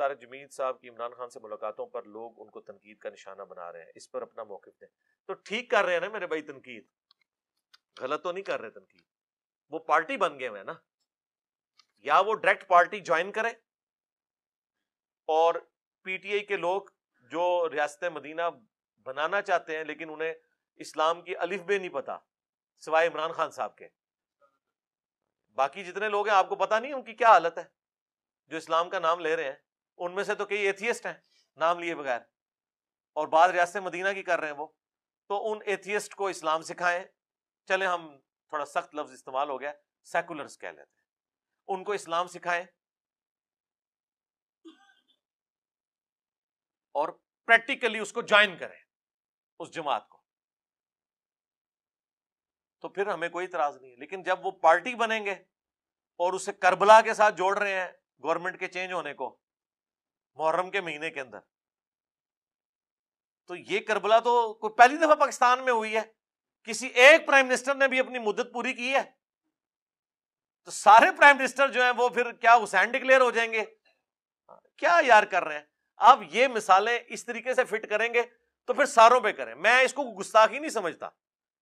तारक जमीद साहब की इमरान खान से मुलाकातों पर लोग उनको तनकीद का निशाना बना रहे हैं इस पर अपना मौकफ दें तो ठीक कर रहे हैं ना मेरे भाई तनकीद गलत तो नहीं कर रहे तनकीद वो पार्टी बन गए हुए ना या वो डायरेक्ट पार्टी ज्वाइन करें और पीटीआई के लोग जो रियासत मदीना बनाना चाहते हैं लेकिन उन्हें इस्लाम की अलिफ बे नहीं पता सिवाय इमरान खान साहब के बाकी जितने लोग हैं आपको पता नहीं उनकी क्या हालत है जो इस्लाम का नाम ले रहे हैं उनमें से तो कई एथियस्ट हैं नाम लिए बगैर और बाद रियासत मदीना की कर रहे हैं वो तो उन एथियस्ट को इस्लाम सिखाएं चले हम थोड़ा सख्त लफ्ज इस्तेमाल हो गया सेकुलर कह लेते हैं उनको इस्लाम सिखाएं और प्रैक्टिकली उसको ज्वाइन करें उस जमात को तो फिर हमें कोई इतराज नहीं है लेकिन जब वो पार्टी बनेंगे और उसे करबला के साथ जोड़ रहे हैं गवर्नमेंट के चेंज होने को मुहर्रम के महीने के अंदर तो ये करबला तो कोई पहली दफा पाकिस्तान में हुई है किसी एक प्राइम मिनिस्टर ने भी अपनी मुद्दत पूरी की है तो सारे प्राइम मिनिस्टर जो हैं वो फिर क्या हुसैन डिक्लेयर हो जाएंगे क्या यार कर रहे हैं आप ये मिसालें इस तरीके से फिट करेंगे तो फिर सारों पे करें मैं इसको गुस्ताखी नहीं समझता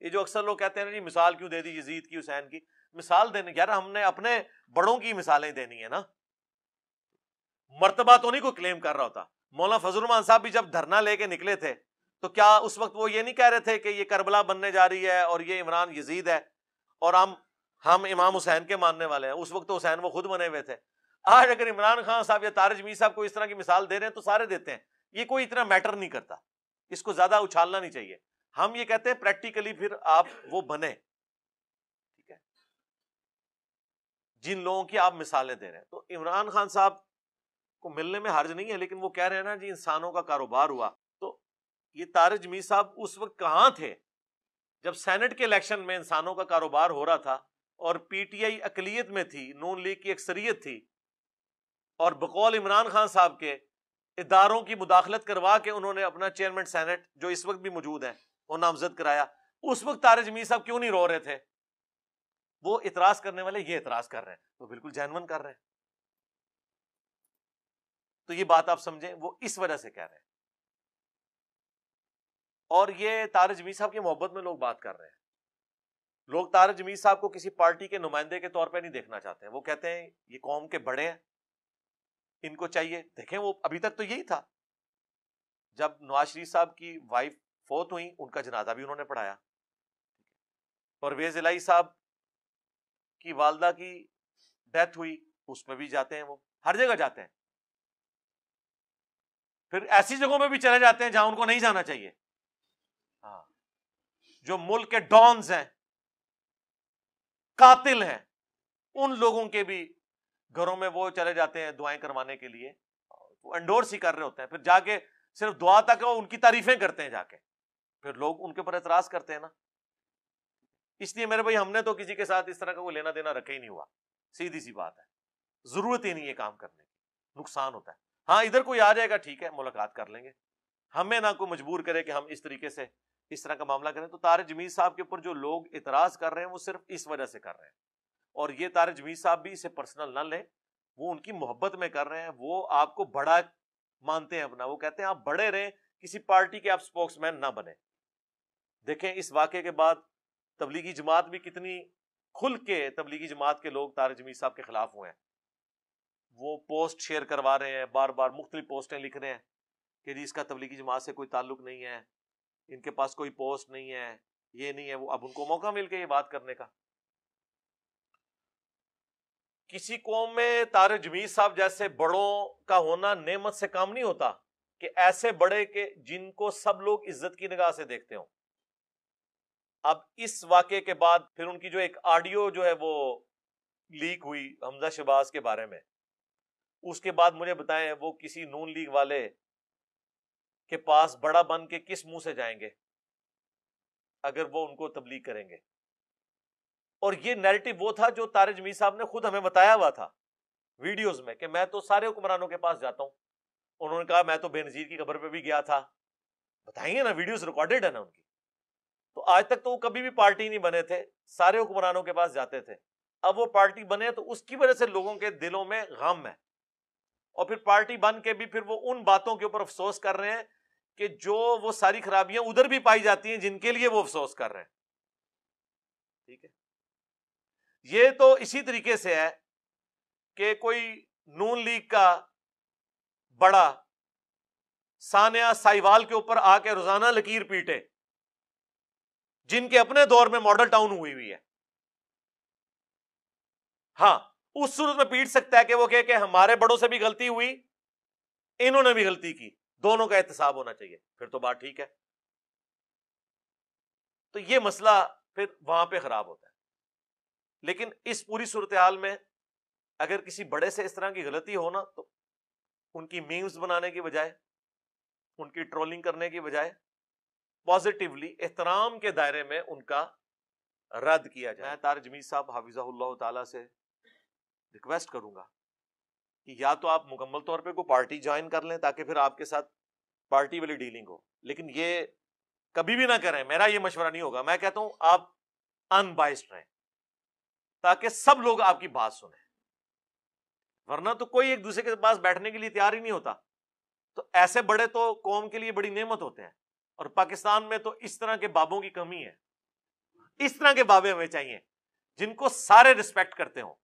ये जो अक्सर लोग कहते हैं जी मिसाल क्यों दे दी यजीद की हुसैन की मिसाल देने यार हमने अपने बड़ों की मिसालें देनी है ना मर्तबा तो नहीं कोई क्लेम कर रहा होता मौलाना फजलरमान साहब भी जब धरना लेके निकले थे तो क्या उस वक्त वो ये नहीं कह रहे थे कि ये करबला बनने जा रही है और ये इमरान यजीद है और हम हम इमाम हुसैन के मानने वाले हैं उस वक्त तो हुसैन वो खुद बने हुए थे आज अगर इमरान खान साहब या तारज मीर साहब को इस तरह की मिसाल दे रहे हैं तो सारे देते हैं ये कोई इतना मैटर नहीं करता इसको ज्यादा उछालना नहीं चाहिए हम ये कहते हैं प्रैक्टिकली फिर आप वो बने ठीक है जिन लोगों की आप मिसालें दे रहे हैं तो इमरान खान साहब को मिलने में हर्ज नहीं है लेकिन वो कह रहे हैं ना जी इंसानों का कारोबार हुआ तो ये तारे जमी साहब उस वक्त कहाँ थे जब सेनेट के इलेक्शन में इंसानों का कारोबार हो रहा था और पीटीआई अकलीत में थी नून लीग की अक्सरियत थी और बकौल इमरान खान साहब के इदारों की मुदाखलत करवा के उन्होंने अपना चेयरमैन सैनेट जो इस वक्त भी मौजूद है वो नामजद कराया उस वक्त तारे जमी साहब क्यों नहीं रो रहे थे वो इतराज करने वाले ये इतराज कर रहे हैं वो बिल्कुल जैनवन कर रहे हैं तो ये बात आप समझें वो इस वजह से कह रहे हैं और ये तार जमीर साहब की मोहब्बत में लोग बात कर रहे हैं लोग तार जमीर साहब को किसी पार्टी के नुमाइंदे के तौर पर नहीं देखना चाहते हैं वो कहते हैं ये कौम के बड़े हैं इनको चाहिए देखें वो अभी तक तो यही था जब नवाज शरीफ साहब की वाइफ फोत हुई उनका जनाजा भी उन्होंने पढ़ाया परवेज इलाई साहब की वालदा की डेथ हुई उसमें भी जाते हैं वो हर जगह जाते हैं फिर ऐसी जगहों में भी चले जाते हैं जहां उनको नहीं जाना चाहिए हाँ जो मुल्क के डॉन्स हैं कातिल हैं उन लोगों के भी घरों में वो चले जाते हैं दुआएं करवाने के लिए वो एंडोर्स ही कर रहे होते हैं फिर जाके सिर्फ दुआ तक वो उनकी तारीफें करते हैं जाके फिर लोग उनके ऊपर एतराज करते हैं ना इसलिए मेरे भाई हमने तो किसी के साथ इस तरह का कोई लेना देना रखा ही नहीं हुआ सीधी सी बात है जरूरत ही नहीं है काम करने की नुकसान होता है हाँ इधर कोई आ जाएगा ठीक है मुलाकात कर लेंगे हमें ना कोई मजबूर करे कि हम इस तरीके से इस तरह का मामला करें तो तारे जमीर साहब के ऊपर जो लोग इतराज कर रहे हैं वो सिर्फ इस वजह से कर रहे हैं और ये तारे जमीर साहब भी इसे पर्सनल ना लें वो उनकी मोहब्बत में कर रहे हैं वो आपको बड़ा मानते हैं अपना वो कहते हैं आप बड़े रहें किसी पार्टी के आप स्पोक्समैन ना बने देखें इस वाक्य के बाद तबलीगी जमात भी कितनी खुल के तबलीगी जमात के लोग तारे जमीर साहब के खिलाफ हुए हैं वो पोस्ट शेयर करवा रहे हैं बार बार मुख्तलि पोस्टें लिख रहे हैं कि जी इसका तबलीगी जमात से कोई ताल्लुक नहीं है इनके पास कोई पोस्ट नहीं है ये नहीं है वो अब उनको मौका मिल के ये बात करने का किसी कौम में तार जमीर साहब जैसे बड़ों का होना नेमत से काम नहीं होता कि ऐसे बड़े के जिनको सब लोग इज्जत की निगाह से देखते हो अब इस वाक्य के बाद फिर उनकी जो एक ऑडियो जो है वो लीक हुई हमजा शबाज के बारे में उसके बाद मुझे बताएं वो किसी नून लीग वाले के पास बड़ा बन के किस मुंह से जाएंगे अगर वो उनको तबलीग करेंगे और ये नैरेटिव वो था जो तारे जमीर साहब ने खुद हमें बताया हुआ था वीडियोस में कि मैं तो सारे हुक्मरानों के पास जाता हूँ उन्होंने कहा मैं तो बेनजीर की खबर पर भी गया था बताएंगे ना वीडियोज रिकॉर्डेड है ना उनकी तो आज तक तो वो कभी भी पार्टी नहीं बने थे सारे हुक्मरानों के पास जाते थे अब वो पार्टी बने तो उसकी वजह से लोगों के दिलों में गम है और फिर पार्टी बन के भी फिर वो उन बातों के ऊपर अफसोस कर रहे हैं कि जो वो सारी खराबियां उधर भी पाई जाती हैं जिनके लिए वो अफसोस कर रहे हैं ठीक है ये तो इसी तरीके से है कि कोई नून लीग का बड़ा सानिया साहिवाल के ऊपर आके रोजाना लकीर पीटे जिनके अपने दौर में मॉडल टाउन हुई हुई है हाँ उस सूरत में पीट सकता है कि वो कहे कि हमारे बड़ों से भी गलती हुई इन्होंने भी गलती की दोनों का एहतसाब होना चाहिए फिर तो बात ठीक है तो ये मसला फिर वहां पे खराब होता है लेकिन इस पूरी सूरत हाल में अगर किसी बड़े से इस तरह की गलती हो ना तो उनकी मीम्स बनाने की बजाय उनकी ट्रोलिंग करने की बजाय पॉजिटिवली एहतराम के दायरे में उनका रद्द किया जाए तार तारजमीर साहब हाफिज़ा से रिक्वेस्ट करूंगा कि या तो आप मुकम्मल तौर पे कोई पार्टी ज्वाइन कर लें ताकि फिर आपके साथ पार्टी वाली डीलिंग हो लेकिन ये कभी भी ना करें मेरा ये मशवरा नहीं होगा मैं कहता हूं आप अनबाइस्ड रहें ताकि सब लोग आपकी बात सुने वरना तो कोई एक दूसरे के पास बैठने के लिए तैयार ही नहीं होता तो ऐसे बड़े तो कौम के लिए बड़ी नेमत होते हैं और पाकिस्तान में तो इस तरह के बाबों की कमी है इस तरह के बाबे हमें चाहिए जिनको सारे रिस्पेक्ट करते हो